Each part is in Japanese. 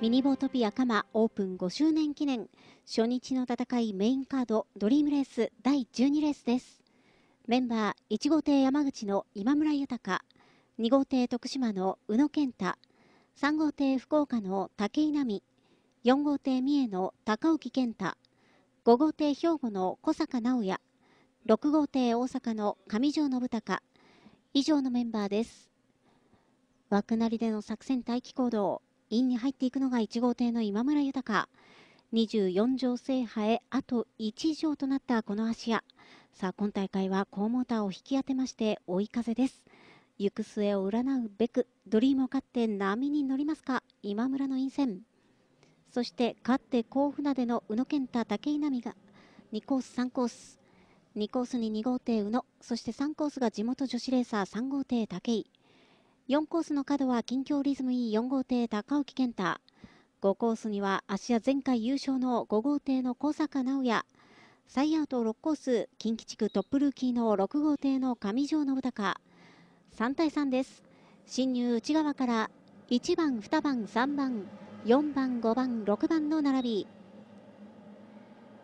ミニボートピアカマオープン5周年記念初日の戦いメインカードドリームレース第12レースですメンバー1号艇山口の今村豊2号艇徳島の宇野健太3号艇福岡の武井奈美4号艇三重の高沖健太5号艇兵庫の小坂直也6号艇大阪の上条信孝以上のメンバーです枠なりでの作戦待機行動インに入っていくのが1号艇の今村豊24乗制覇へあと1乗となったこの芦屋さあ今大会は高モーターを引き当てまして追い風です行く末を占うべくドリームを勝って波に乗りますか今村の陰線そして勝って甲府なでの宇野健太武井波が2コース3コース2コースに2号艇宇野そして3コースが地元女子レーサー3号艇武井4コースの角は近況リズム E4 号艇高沖健太5コースには芦屋前回優勝の5号艇の小坂直也サイアウト6コース近畿地区トップルーキーの6号艇の上条信孝3対3です進入内側から1番2番3番4番5番6番の並び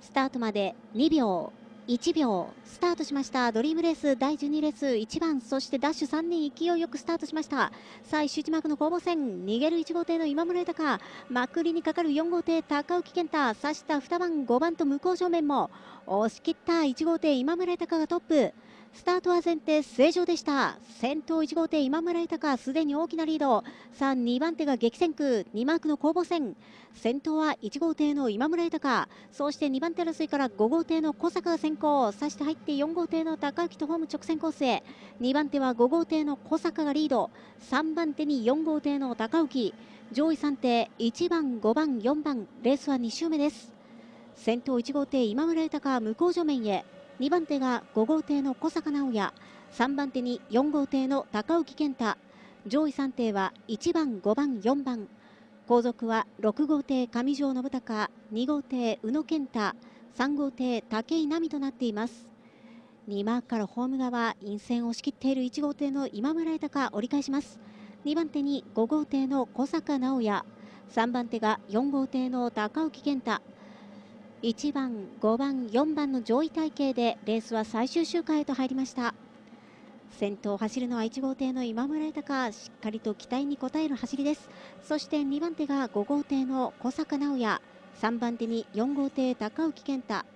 スタートまで2秒1秒スタートしましたドリームレース第12レース1番そしてダッシュ3人勢いよくスタートしましたさあ1周字幕の攻防戦逃げる1号艇の今村豊まくりにかかる4号艇高浮健太刺した2番5番と向こう正面も押し切った1号艇今村豊がトップスタートは前提正常でした先頭1号艇今村豊すでに大きなリードさあ2番手が激戦区2マークの攻防戦先頭は1号艇の今村豊そして2番手争いから5号艇の小坂が先行そして入って4号艇の高木とホーム直線コースへ2番手は5号艇の小坂がリード3番手に4号艇の高木上位3艇1番5番4番レースは2周目です先頭1号艇今村豊向正面へ2番手が5号艇の小坂直也3番手に4号艇の高浮健太上位3艇は1番5番4番後続は6号艇上条信孝2号艇宇野健太3号艇武井奈美となっています2マークからホーム側陰線を仕切っている1号艇の今村豊折り返します2番手に5号艇の小坂直也3番手が4号艇の高浮健太1番、5番、4番の上位体系でレースは最終周回へと入りました先頭を走るのは1号艇の今村豊しっかりと期待に応える走りですそして2番手が5号艇の小坂直也3番手に4号艇高浮健太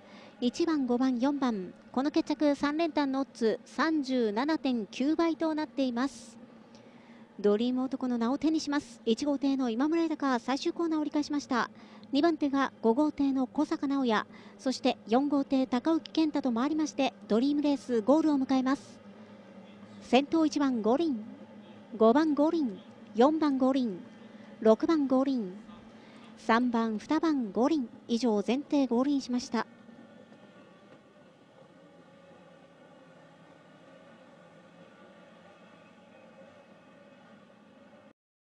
1番、5番、4番この決着3連単のオッズ37.9倍となっていますドリーム男の名を手にします1号艇の今村豊最終コーナーを折り返しました2番手が5号艇の小坂直也そして4号艇高浮健太と回りましてドリームレースゴールを迎えます先頭1番五輪5番五輪4番五輪6番五輪3番2番五輪以上前提五輪しました